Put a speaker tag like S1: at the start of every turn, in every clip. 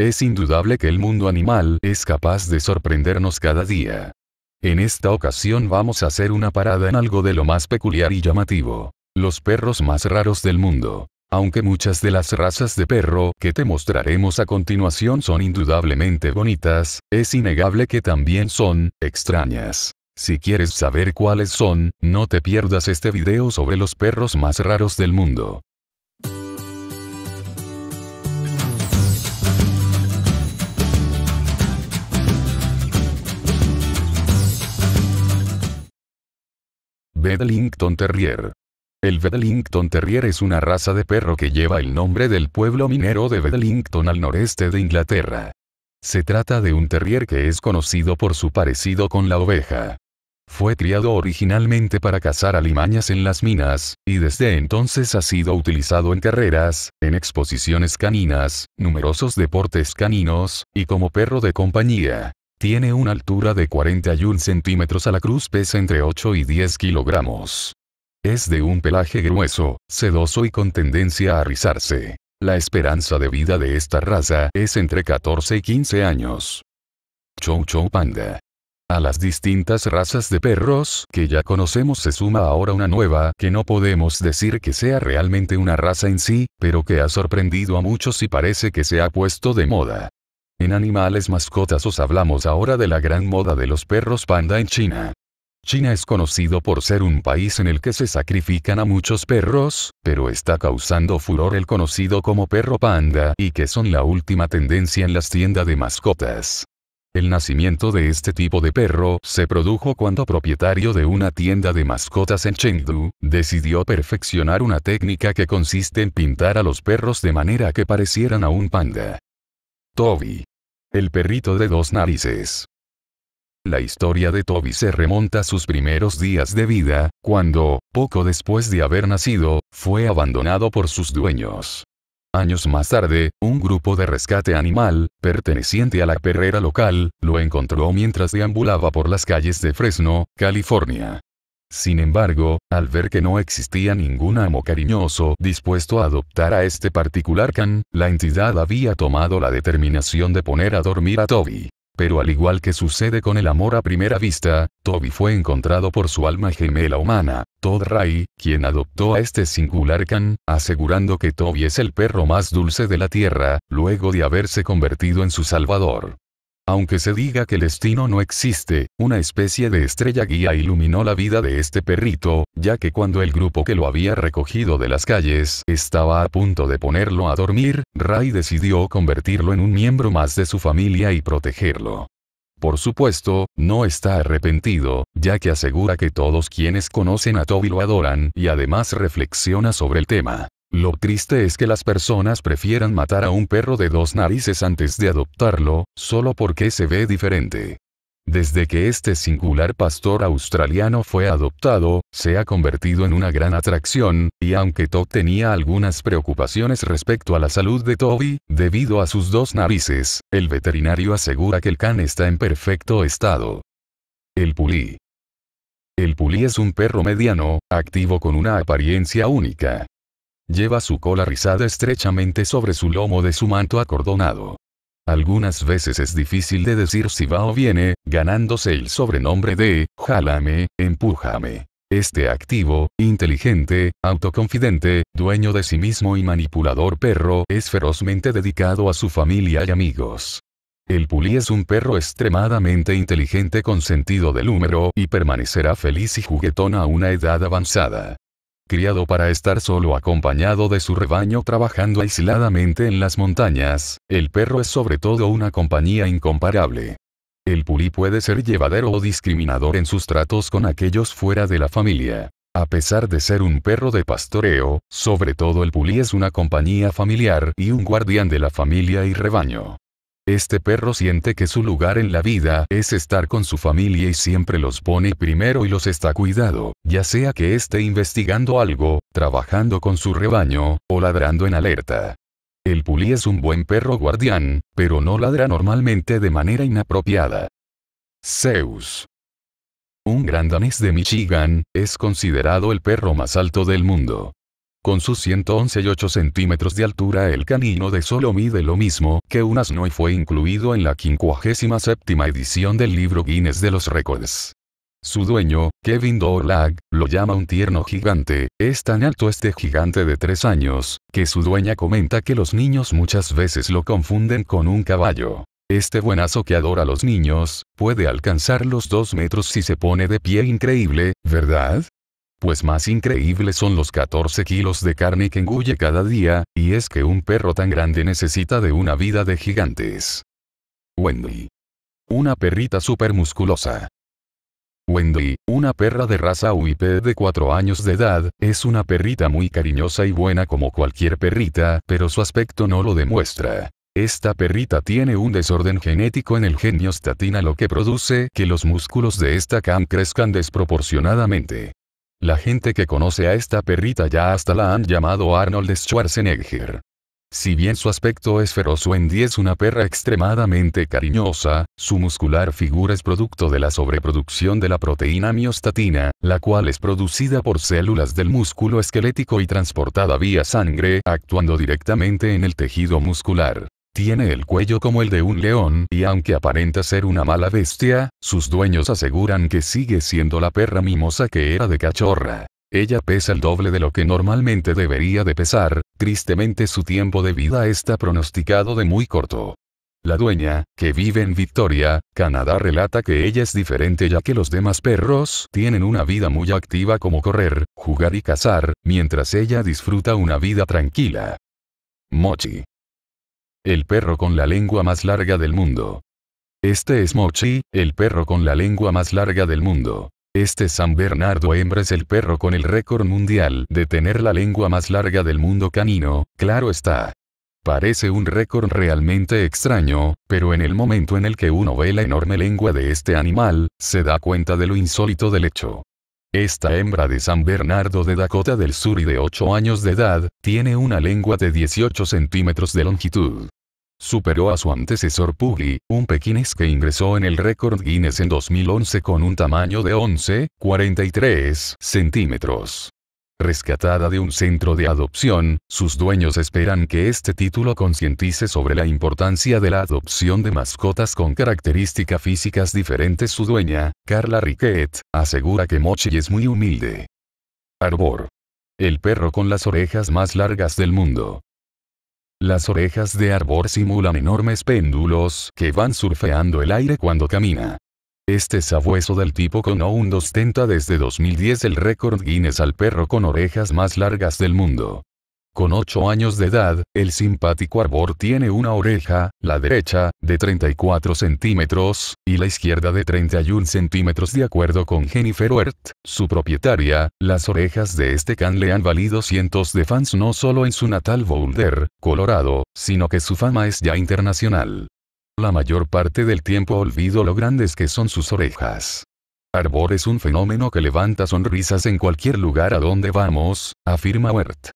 S1: Es indudable que el mundo animal es capaz de sorprendernos cada día. En esta ocasión vamos a hacer una parada en algo de lo más peculiar y llamativo. Los perros más raros del mundo. Aunque muchas de las razas de perro que te mostraremos a continuación son indudablemente bonitas, es innegable que también son extrañas. Si quieres saber cuáles son, no te pierdas este video sobre los perros más raros del mundo. Bedlington Terrier. El Bedlington Terrier es una raza de perro que lleva el nombre del pueblo minero de Bedlington al noreste de Inglaterra. Se trata de un terrier que es conocido por su parecido con la oveja. Fue criado originalmente para cazar alimañas en las minas, y desde entonces ha sido utilizado en carreras, en exposiciones caninas, numerosos deportes caninos, y como perro de compañía. Tiene una altura de 41 centímetros a la cruz pesa entre 8 y 10 kilogramos. Es de un pelaje grueso, sedoso y con tendencia a rizarse. La esperanza de vida de esta raza es entre 14 y 15 años. Chow Chow Panda. A las distintas razas de perros que ya conocemos se suma ahora una nueva que no podemos decir que sea realmente una raza en sí, pero que ha sorprendido a muchos y parece que se ha puesto de moda. En animales mascotas os hablamos ahora de la gran moda de los perros panda en China. China es conocido por ser un país en el que se sacrifican a muchos perros, pero está causando furor el conocido como perro panda y que son la última tendencia en las tiendas de mascotas. El nacimiento de este tipo de perro se produjo cuando propietario de una tienda de mascotas en Chengdu decidió perfeccionar una técnica que consiste en pintar a los perros de manera que parecieran a un panda. Toby. El perrito de dos narices. La historia de Toby se remonta a sus primeros días de vida, cuando, poco después de haber nacido, fue abandonado por sus dueños. Años más tarde, un grupo de rescate animal, perteneciente a la perrera local, lo encontró mientras deambulaba por las calles de Fresno, California. Sin embargo, al ver que no existía ningún amo cariñoso dispuesto a adoptar a este particular can, la entidad había tomado la determinación de poner a dormir a Toby. Pero al igual que sucede con el amor a primera vista, Toby fue encontrado por su alma gemela humana, Todd Ray, quien adoptó a este singular can, asegurando que Toby es el perro más dulce de la tierra, luego de haberse convertido en su salvador. Aunque se diga que el destino no existe, una especie de estrella guía iluminó la vida de este perrito, ya que cuando el grupo que lo había recogido de las calles estaba a punto de ponerlo a dormir, Ray decidió convertirlo en un miembro más de su familia y protegerlo. Por supuesto, no está arrepentido, ya que asegura que todos quienes conocen a Toby lo adoran y además reflexiona sobre el tema. Lo triste es que las personas prefieran matar a un perro de dos narices antes de adoptarlo, solo porque se ve diferente. Desde que este singular pastor australiano fue adoptado, se ha convertido en una gran atracción, y aunque Todd tenía algunas preocupaciones respecto a la salud de Toby, debido a sus dos narices, el veterinario asegura que el can está en perfecto estado. El pulí. El pulí es un perro mediano, activo con una apariencia única, Lleva su cola rizada estrechamente sobre su lomo de su manto acordonado. Algunas veces es difícil de decir si va o viene, ganándose el sobrenombre de, jálame, empújame. Este activo, inteligente, autoconfidente, dueño de sí mismo y manipulador perro es ferozmente dedicado a su familia y amigos. El pulí es un perro extremadamente inteligente con sentido del húmero y permanecerá feliz y juguetón a una edad avanzada criado para estar solo acompañado de su rebaño trabajando aisladamente en las montañas, el perro es sobre todo una compañía incomparable. El pulí puede ser llevadero o discriminador en sus tratos con aquellos fuera de la familia. A pesar de ser un perro de pastoreo, sobre todo el pulí es una compañía familiar y un guardián de la familia y rebaño. Este perro siente que su lugar en la vida es estar con su familia y siempre los pone primero y los está cuidado, ya sea que esté investigando algo, trabajando con su rebaño, o ladrando en alerta. El pulí es un buen perro guardián, pero no ladra normalmente de manera inapropiada. Zeus. Un gran danés de Michigan, es considerado el perro más alto del mundo. Con sus 118 centímetros de altura el canino de solo mide lo mismo que un asno y fue incluido en la 57 edición del libro Guinness de los Récords. Su dueño, Kevin Dorlag, lo llama un tierno gigante, es tan alto este gigante de 3 años, que su dueña comenta que los niños muchas veces lo confunden con un caballo. Este buenazo que adora a los niños, puede alcanzar los 2 metros si se pone de pie increíble, ¿verdad? pues más increíbles son los 14 kilos de carne que engulle cada día, y es que un perro tan grande necesita de una vida de gigantes. Wendy. Una perrita musculosa. Wendy, una perra de raza UIP de 4 años de edad, es una perrita muy cariñosa y buena como cualquier perrita, pero su aspecto no lo demuestra. Esta perrita tiene un desorden genético en el genio statina lo que produce que los músculos de esta cam crezcan desproporcionadamente. La gente que conoce a esta perrita ya hasta la han llamado Arnold Schwarzenegger. Si bien su aspecto es feroz o en 10 una perra extremadamente cariñosa, su muscular figura es producto de la sobreproducción de la proteína miostatina, la cual es producida por células del músculo esquelético y transportada vía sangre actuando directamente en el tejido muscular. Tiene el cuello como el de un león y aunque aparenta ser una mala bestia, sus dueños aseguran que sigue siendo la perra mimosa que era de cachorra. Ella pesa el doble de lo que normalmente debería de pesar, tristemente su tiempo de vida está pronosticado de muy corto. La dueña, que vive en Victoria, Canadá relata que ella es diferente ya que los demás perros tienen una vida muy activa como correr, jugar y cazar, mientras ella disfruta una vida tranquila. Mochi. El perro con la lengua más larga del mundo. Este es Mochi, el perro con la lengua más larga del mundo. Este San Bernardo hembra es el perro con el récord mundial de tener la lengua más larga del mundo canino, claro está. Parece un récord realmente extraño, pero en el momento en el que uno ve la enorme lengua de este animal, se da cuenta de lo insólito del hecho. Esta hembra de San Bernardo de Dakota del Sur y de 8 años de edad, tiene una lengua de 18 centímetros de longitud. Superó a su antecesor Puggy, un pequinés que ingresó en el récord Guinness en 2011 con un tamaño de 11,43 centímetros. Rescatada de un centro de adopción, sus dueños esperan que este título concientice sobre la importancia de la adopción de mascotas con características físicas diferentes. Su dueña, Carla Riquet, asegura que Mochi es muy humilde. Arbor. El perro con las orejas más largas del mundo. Las orejas de Arbor simulan enormes péndulos que van surfeando el aire cuando camina. Este sabueso del tipo con Ound ostenta desde 2010 el récord Guinness al perro con orejas más largas del mundo. Con 8 años de edad, el simpático arbor tiene una oreja, la derecha, de 34 centímetros, y la izquierda de 31 centímetros de acuerdo con Jennifer Wert, su propietaria, las orejas de este can le han valido cientos de fans no solo en su natal Boulder, Colorado, sino que su fama es ya internacional. La mayor parte del tiempo olvido lo grandes que son sus orejas. Arbor es un fenómeno que levanta sonrisas en cualquier lugar a donde vamos, afirma Wert.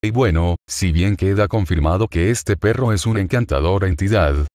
S1: Y bueno, si bien queda confirmado que este perro es una encantadora entidad,